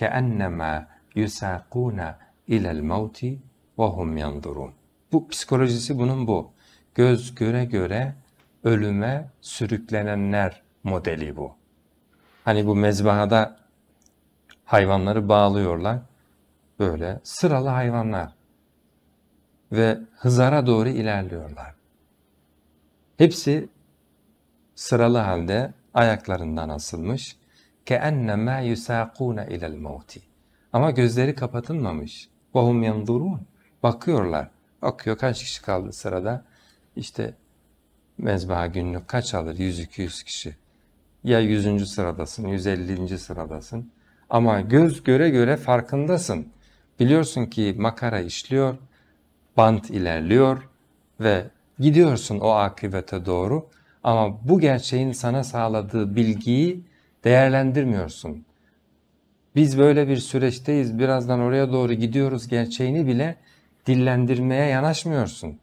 كَاَنَّمَا يُسَاقُونَ اِلَى الْمَوْتِ وَهُمْ يَنْظُرُونَ Bu psikolojisi bunun bu. Göz göre göre ölüme sürüklenenler modeli bu. Hani bu mezbahada hayvanları bağlıyorlar. Böyle sıralı hayvanlar. Ve hızara doğru ilerliyorlar. Hepsi sıralı halde ayaklarından asılmış كَاَنَّمَا يُسَاقُونَ اِلَى الْمَوْتِ Ama gözleri kapatılmamış. وَهُمْ يَنْظُرُونَ Bakıyorlar. Bakıyor kaç kişi kaldı sırada. İşte mezbaha günlük kaç alır? 100-200 kişi. Ya 100. sıradasın, 150. sıradasın. Ama göz göre göre farkındasın. Biliyorsun ki makara işliyor, bant ilerliyor ve gidiyorsun o akıbete doğru. Ama bu gerçeğin sana sağladığı bilgiyi değerlendirmiyorsun. Biz böyle bir süreçteyiz, birazdan oraya doğru gidiyoruz gerçeğini bile dillendirmeye yanaşmıyorsun.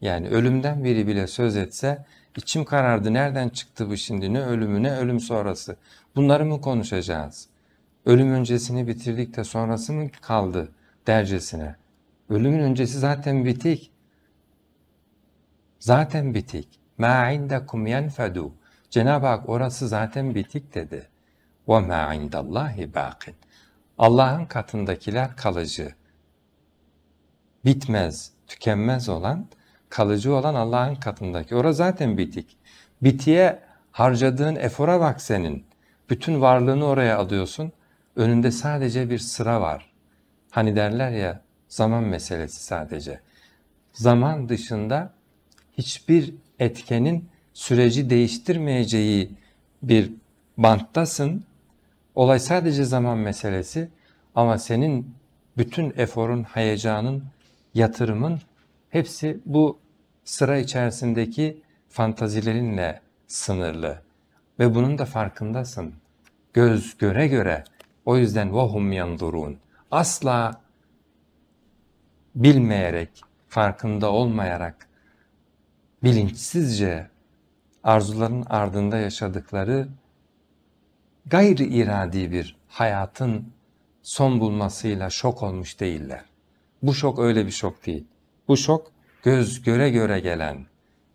Yani ölümden biri bile söz etse içim karardı nereden çıktı bu şimdi ne ölümü ne ölüm sonrası bunları mı konuşacağız? Ölüm öncesini bitirdik de sonrası mı kaldı dercesine? Ölümün öncesi zaten bitik. Zaten bitik. مَا عِنْدَكُمْ يَنْفَدُوا Cenab-ı Hak orası zaten bitik dedi. وَمَا عِنْدَ اللّٰهِ بَاقٍ Allah'ın katındakiler kalıcı, bitmez, tükenmez olan, kalıcı olan Allah'ın katındaki. Orası zaten bitik. Bitiye harcadığın efora bak senin. Bütün varlığını oraya alıyorsun. Önünde sadece bir sıra var. Hani derler ya zaman meselesi sadece. Zaman dışında hiçbir etkenin süreci değiştirmeyeceği bir banttasın. Olay sadece zaman meselesi ama senin bütün eforun, heyecanın, yatırımın hepsi bu sıra içerisindeki fantazilerinle sınırlı ve bunun da farkındasın. Göz göre göre o yüzden vahum yandurun. Asla bilmeyerek, farkında olmayarak bilinçsizce arzuların ardında yaşadıkları gayri iradi bir hayatın son bulmasıyla şok olmuş değiller. Bu şok öyle bir şok değil. Bu şok göz göre göre gelen,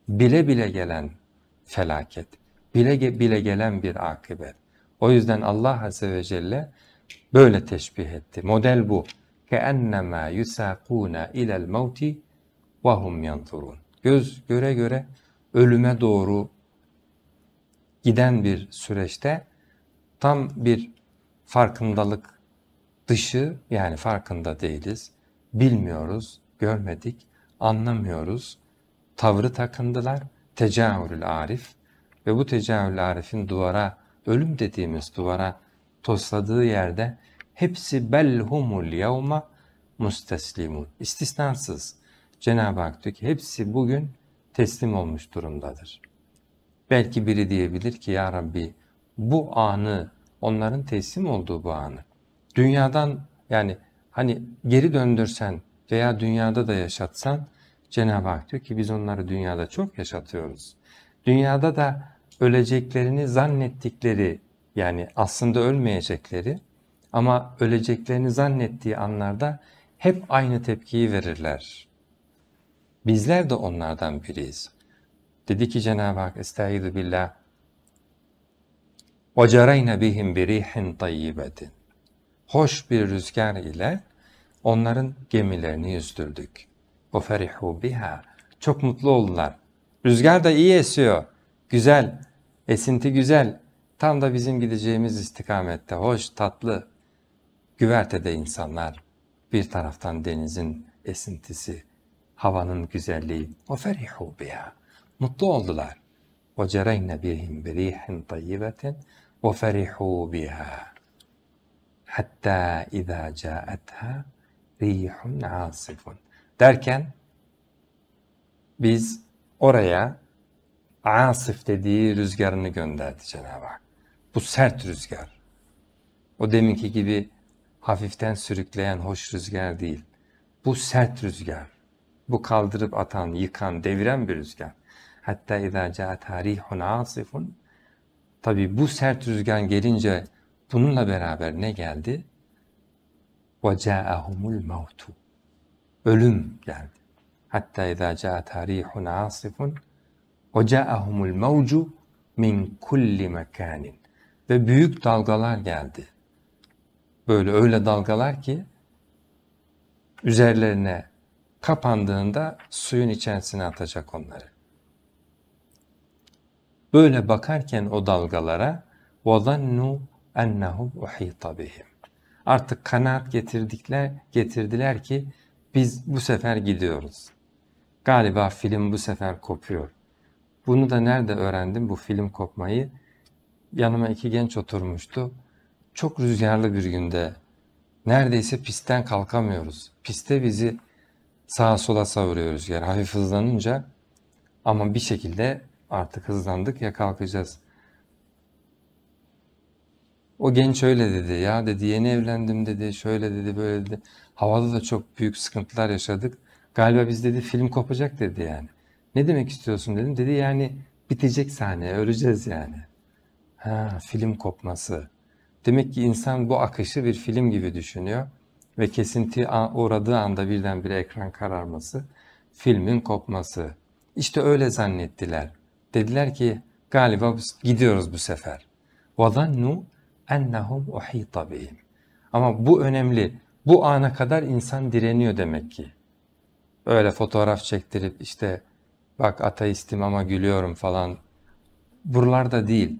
bile bile gelen felaket, bile bile gelen bir akıbet. O yüzden Allah Azze ve Celle böyle teşbih etti. Model bu. كَاَنَّمَا يُسَاقُونَ اِلَى الْمَوْتِ وَهُمْ يَنْظُرُونَ Göz göre göre ölüme doğru giden bir süreçte tam bir farkındalık dışı yani farkında değiliz, bilmiyoruz, görmedik, anlamıyoruz. Tavrı takındılar, tecavül arif ve bu tecavül arifin duvara, ölüm dediğimiz duvara tosladığı yerde hepsi belhumul yevma musteslimun. İstisnasız Cenab-ı Hak diyor ki hepsi bugün teslim olmuş durumdadır. Belki biri diyebilir ki ya Rabbi bu anı onların teslim olduğu bu anı dünyadan yani hani geri döndürsen veya dünyada da yaşatsan Cenab-ı Hak diyor ki biz onları dünyada çok yaşatıyoruz. Dünyada da öleceklerini zannettikleri yani aslında ölmeyecekleri ama öleceklerini zannettiği anlarda hep aynı tepkiyi verirler. Bizler de onlardan biriyiz. Dedi ki Cenab-ı Hak Estaizu billah وَجَرَيْنَ بِهِمْ بِرِيحٍ طَيِّبَةٍ Hoş bir rüzgar ile onların gemilerini yüzdürdük. وَفَرِحُوا بِهَا Çok mutlu oldular. Rüzgar da iyi esiyor. Güzel, esinti güzel. Tam da bizim gideceğimiz istikamette. Hoş, tatlı. Güvertede insanlar. Bir taraftan denizin esintisi, havanın güzelliği. وَفَرِحُوا بِهَا mutlu oldular. وَجَرَيْنَ بِهِمْ بِرِيحٍ طَيِّبَةٍ وَفَرِحُوا بِهَا hatta اِذَا جَاءَتْهَا رِيحٌ عَاصِفٌ derken biz oraya asif dediği rüzgarını gönderdi Cenab-ı Hak. Bu sert rüzgar. O deminki gibi hafiften sürükleyen hoş rüzgar değil. Bu sert rüzgar. Bu kaldırıp atan, yıkan, deviren bir rüzgar. Hatta izâ câtâ rîhun âsifun. Tabi bu sert rüzgar gelince bununla beraber ne geldi? وَجَاءَهُمُ الْمَوْتُ Ölüm geldi. Hatta izâ câtâ rîhun âsifun وَجَاءَهُمُ الْمَوْجُ min kulli mekanin ve büyük dalgalar geldi. Böyle öyle dalgalar ki üzerlerine kapandığında suyun içerisine atacak onları. Böyle bakarken o dalgalara وَظَنُّوا اَنَّهُمْ اُحِيطَ بِهِمْ Artık kanaat getirdikler, getirdiler ki biz bu sefer gidiyoruz. Galiba film bu sefer kopuyor. Bunu da nerede öğrendim bu film kopmayı? Yanıma iki genç oturmuştu. Çok rüzgarlı bir günde neredeyse pistten kalkamıyoruz. Piste bizi sağa sola savuruyor rüzgar hafif hızlanınca ama bir şekilde artık hızlandık ya kalkacağız. O genç öyle dedi ya dedi yeni evlendim dedi şöyle dedi böyle dedi. Havada da çok büyük sıkıntılar yaşadık. Galiba biz dedi film kopacak dedi yani. Ne demek istiyorsun dedim. Dedi yani bitecek sahne öleceğiz yani. Ha film kopması. Demek ki insan bu akışı bir film gibi düşünüyor ve kesinti uğradığı anda birdenbire ekran kararması, filmin kopması. İşte öyle zannettiler. Dediler ki galiba biz gidiyoruz bu sefer. وَظَنُّوا اَنَّهُمْ اُحِيطَ بِهِمْ Ama bu önemli. Bu ana kadar insan direniyor demek ki. Öyle fotoğraf çektirip işte bak ateistim ama gülüyorum falan. Buralarda değil.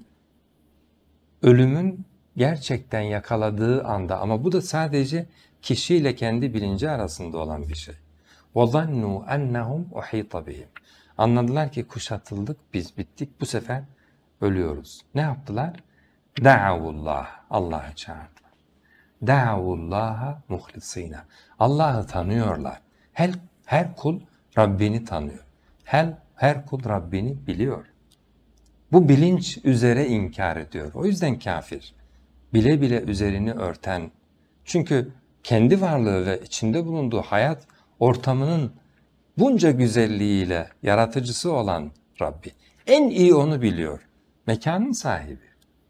Ölümün gerçekten yakaladığı anda ama bu da sadece kişiyle kendi bilinci arasında olan bir şey. وَظَنُّوا اَنَّهُمْ اُحِيطَ بِهِمْ Anladılar ki kuşatıldık, biz bittik, bu sefer ölüyoruz. Ne yaptılar? Da'avullah, Allah'ı çağırdılar. Da'avullaha muhlisina. Allah'ı tanıyorlar. Her, her kul Rabbini tanıyor. Her, her kul Rabbini biliyor. Bu bilinç üzere inkar ediyor. O yüzden kafir. Bile bile üzerini örten. Çünkü kendi varlığı ve içinde bulunduğu hayat ortamının bunca güzelliğiyle yaratıcısı olan Rabbi. En iyi onu biliyor. Mekanın sahibi,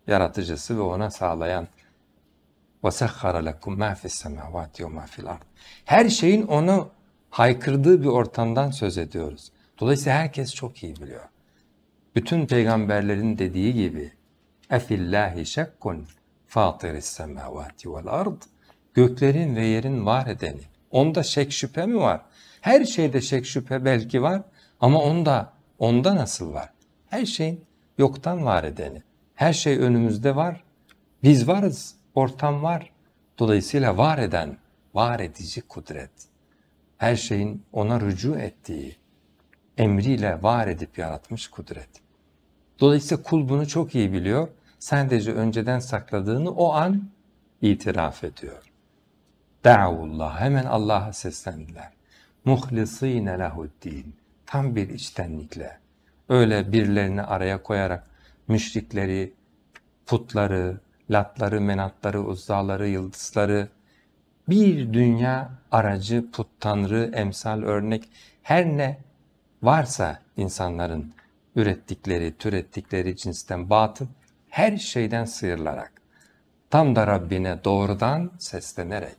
yaratıcısı ve ona sağlayan وَسَخَّرَ لَكُمْ مَا فِي السَّمَاوَاتِ وَمَا فِي الْأَرْضِ Her şeyin onu haykırdığı bir ortamdan söz ediyoruz. Dolayısıyla herkes çok iyi biliyor. Bütün peygamberlerin dediği gibi اَفِلَّهِ شَكٌّ فَاطِرِ السَّمَاوَاتِ وَالْأَرْضِ Göklerin ve yerin var edeni, Onda şek şüphe mi var? Her şeyde şek şüphe belki var ama onda, onda nasıl var? Her şeyin yoktan var edeni. Her şey önümüzde var. Biz varız, ortam var. Dolayısıyla var eden, var edici kudret. Her şeyin ona rücu ettiği, emriyle var edip yaratmış kudret. Dolayısıyla kul bunu çok iyi biliyor. Sadece önceden sakladığını o an itiraf ediyor. Da'ullah hemen Allah'a seslendiler. Muhlisine lehuddin. Tam bir içtenlikle. Öyle birilerini araya koyarak müşrikleri, putları, latları, menatları, uzdaları, yıldızları bir dünya aracı, put, tanrı, emsal, örnek her ne varsa insanların ürettikleri, türettikleri cinsten batıl her şeyden sıyrılarak tam da Rabbine doğrudan seslenerek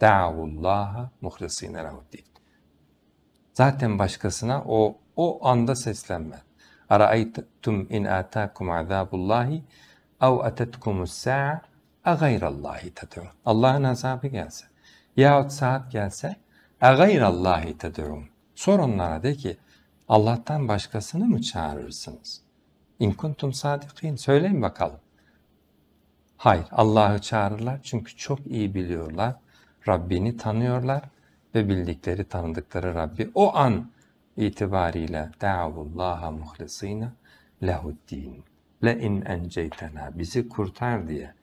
Da'ullaha muhlisine lehuddin. Zaten başkasına o o anda seslenme. Araaytum in atakum azabullahi ev atetkumus sa'a e gayrallahi ted'un. Allah'ın azabı gelse yahut saat gelse e gayrallahi ted'un. Sor onlara de ki Allah'tan başkasını mı çağırırsınız? İn kuntum sadikin. Söyleyin bakalım. Hayır, Allah'ı çağırırlar çünkü çok iyi biliyorlar. Rabbini tanıyorlar ve bildikleri tanıdıkları Rabbi o an itibariyle da'avullaha muhlisina lehuddin le in enceytena bizi kurtar diye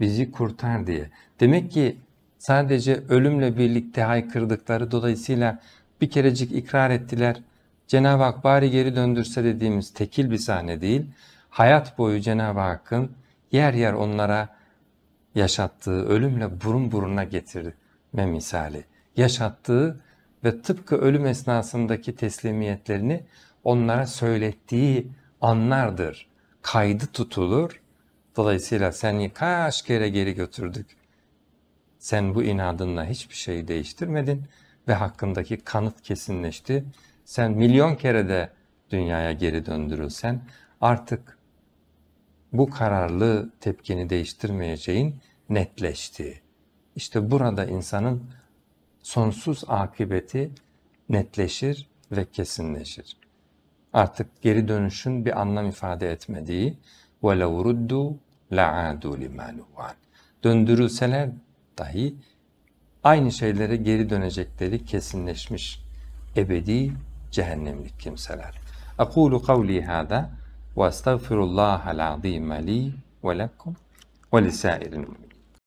bizi kurtar diye. Demek ki sadece ölümle birlikte haykırdıkları dolayısıyla bir kerecik ikrar ettiler. Cenab-ı Hak bari geri döndürse dediğimiz tekil bir sahne değil. Hayat boyu Cenab-ı Hakk'ın yer yer onlara yaşattığı ölümle burun buruna getirme misali. Yaşattığı ve tıpkı ölüm esnasındaki teslimiyetlerini onlara söylettiği anlardır. Kaydı tutulur. Dolayısıyla seni kaç kere geri götürdük. Sen bu inadınla hiçbir şey değiştirmedin ve hakkındaki kanıt kesinleşti. Sen milyon kere de dünyaya geri döndürülsen artık bu kararlı tepkini değiştirmeyeceğin netleşti. İşte burada insanın sonsuz akıbeti netleşir ve kesinleşir. Artık geri dönüşün bir anlam ifade etmediği وَلَوْ رُدُّوا لَعَادُوا لِمَا Döndürülseler dahi aynı şeylere geri dönecekleri kesinleşmiş ebedi cehennemlik kimseler. أقول قولي هذا واستغفر الله العظيم لي ولكم ولسائر المؤمنين